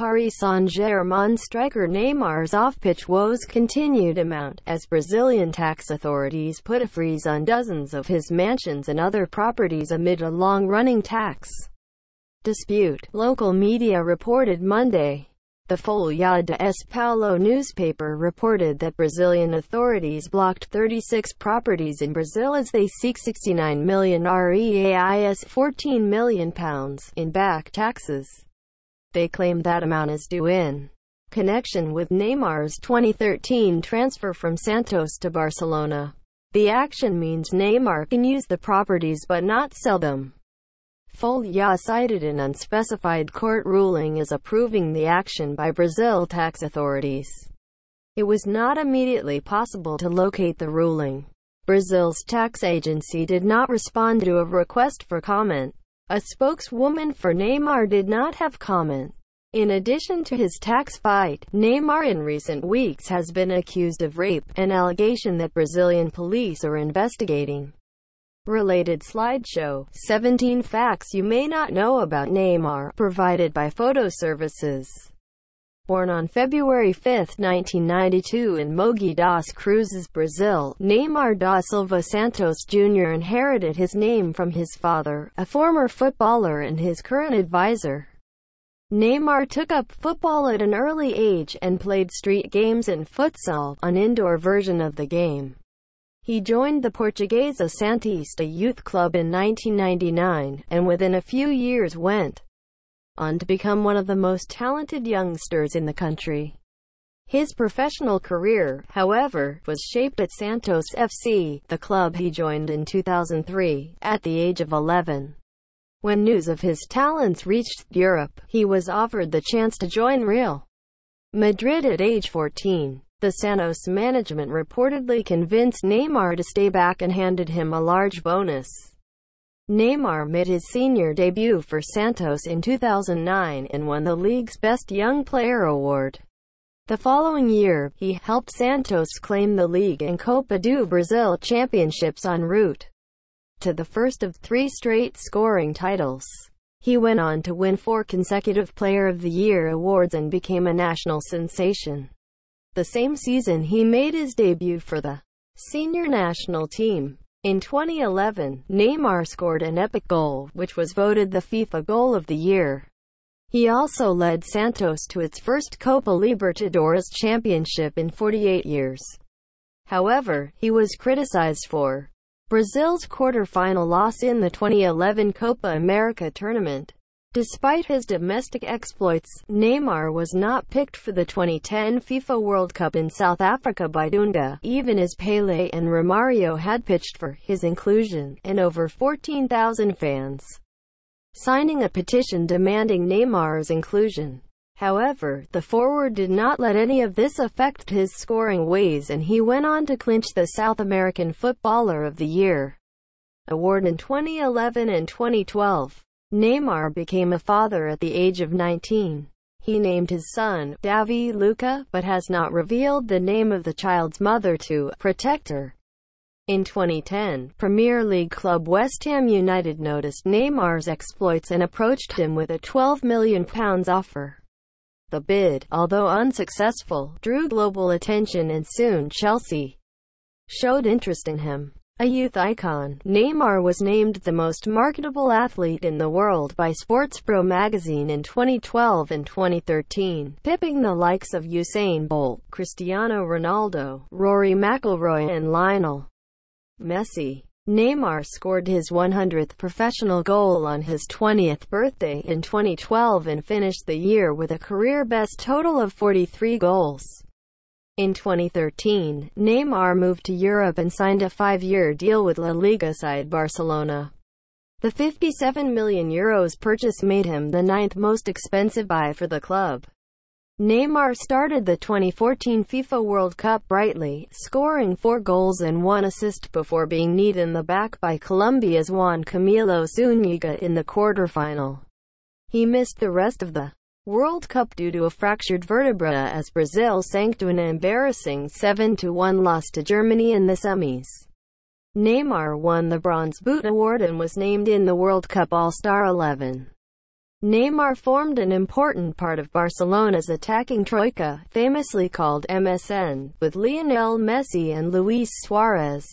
Paris Saint-Germain striker Neymar's off-pitch woes continued to mount, as Brazilian tax authorities put a freeze on dozens of his mansions and other properties amid a long-running tax dispute, local media reported Monday. The Folha de S. Paulo newspaper reported that Brazilian authorities blocked 36 properties in Brazil as they seek 69 million reais 14 million pounds in back taxes. They claim that amount is due in connection with Neymar's 2013 transfer from Santos to Barcelona. The action means Neymar can use the properties but not sell them. Folia cited an unspecified court ruling as approving the action by Brazil tax authorities. It was not immediately possible to locate the ruling. Brazil's tax agency did not respond to a request for comment. A spokeswoman for Neymar did not have comment. In addition to his tax fight, Neymar in recent weeks has been accused of rape, an allegation that Brazilian police are investigating. Related slideshow, 17 facts you may not know about Neymar, provided by photo services born on February 5, 1992 in Mogi das Cruzes, Brazil, Neymar da Silva Santos Jr. inherited his name from his father, a former footballer and his current advisor. Neymar took up football at an early age and played street games and futsal, an indoor version of the game. He joined the Portuguesa Santista youth club in 1999, and within a few years went on to become one of the most talented youngsters in the country. His professional career, however, was shaped at Santos FC, the club he joined in 2003, at the age of 11. When news of his talents reached Europe, he was offered the chance to join Real Madrid at age 14. The Santos management reportedly convinced Neymar to stay back and handed him a large bonus. Neymar made his senior debut for Santos in 2009 and won the league's Best Young Player award. The following year, he helped Santos claim the league and Copa do Brasil championships en route to the first of three straight scoring titles. He went on to win four consecutive Player of the Year awards and became a national sensation. The same season he made his debut for the senior national team. In 2011, Neymar scored an epic goal, which was voted the FIFA Goal of the Year. He also led Santos to its first Copa Libertadores championship in 48 years. However, he was criticized for Brazil's quarter-final loss in the 2011 Copa America tournament. Despite his domestic exploits, Neymar was not picked for the 2010 FIFA World Cup in South Africa by Dunga, even as Pele and Romario had pitched for his inclusion, and over 14,000 fans signing a petition demanding Neymar's inclusion. However, the forward did not let any of this affect his scoring ways and he went on to clinch the South American Footballer of the Year award in 2011 and 2012. Neymar became a father at the age of 19. He named his son, Davi Luca, but has not revealed the name of the child's mother to protect her. In 2010, Premier League club West Ham United noticed Neymar's exploits and approached him with a £12 million offer. The bid, although unsuccessful, drew global attention and soon Chelsea showed interest in him. A youth icon, Neymar was named the most marketable athlete in the world by SportsPro magazine in 2012 and 2013, pipping the likes of Usain Bolt, Cristiano Ronaldo, Rory McIlroy and Lionel Messi. Neymar scored his 100th professional goal on his 20th birthday in 2012 and finished the year with a career-best total of 43 goals. In 2013, Neymar moved to Europe and signed a five-year deal with La Liga side Barcelona. The 57 million euros purchase made him the ninth most expensive buy for the club. Neymar started the 2014 FIFA World Cup brightly, scoring four goals and one assist before being kneed in the back by Colombia's Juan Camilo Zuniga in the quarterfinal. He missed the rest of the World Cup due to a fractured vertebra as Brazil sank to an embarrassing 7-1 loss to Germany in the semis. Neymar won the Bronze Boot Award and was named in the World Cup All-Star 11. Neymar formed an important part of Barcelona's attacking troika, famously called MSN, with Lionel Messi and Luis Suarez.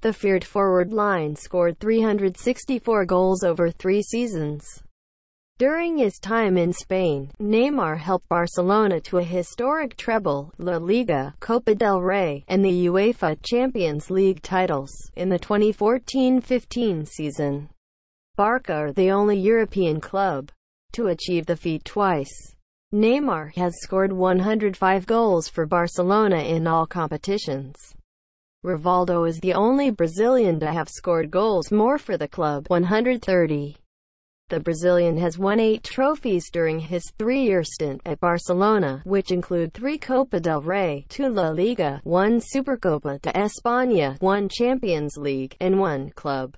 The feared forward line scored 364 goals over three seasons. During his time in Spain, Neymar helped Barcelona to a historic treble, La Liga, Copa del Rey, and the UEFA Champions League titles in the 2014-15 season. Barca are the only European club to achieve the feat twice. Neymar has scored 105 goals for Barcelona in all competitions. Rivaldo is the only Brazilian to have scored goals more for the club, 130. The Brazilian has won eight trophies during his three-year stint at Barcelona, which include three Copa del Rey, two La Liga, one Supercopa de España, one Champions League, and one Club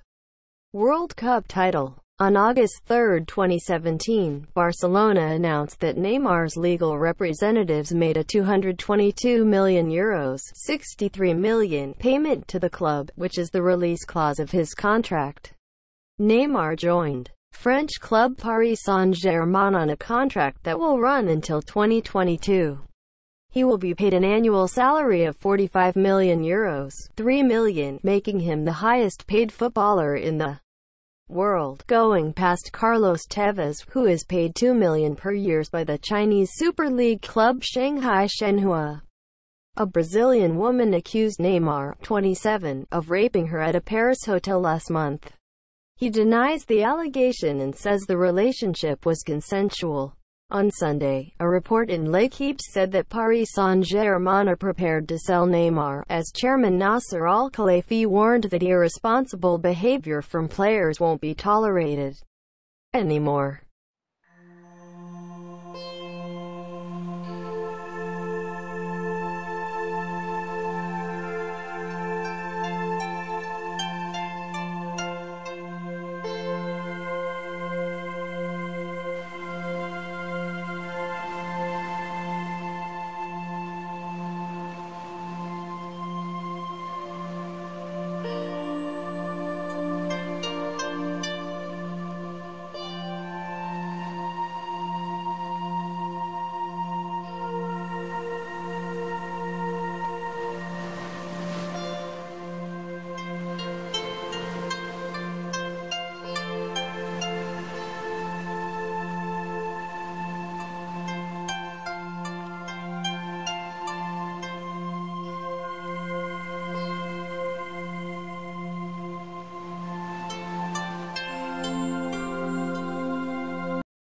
World Cup title. On August 3, 2017, Barcelona announced that Neymar's legal representatives made a 222 million euros, 63 million payment to the club, which is the release clause of his contract. Neymar joined French club Paris Saint-Germain on a contract that will run until 2022. He will be paid an annual salary of 45 million euros, 3 million, making him the highest paid footballer in the world, going past Carlos Tevez, who is paid 2 million per year by the Chinese Super League club Shanghai Shenhua. A Brazilian woman accused Neymar, 27, of raping her at a Paris hotel last month. He denies the allegation and says the relationship was consensual. On Sunday, a report in L'Equipe said that Paris Saint-Germain are prepared to sell Neymar, as chairman Nasser Al-Khelafi warned that irresponsible behavior from players won't be tolerated anymore.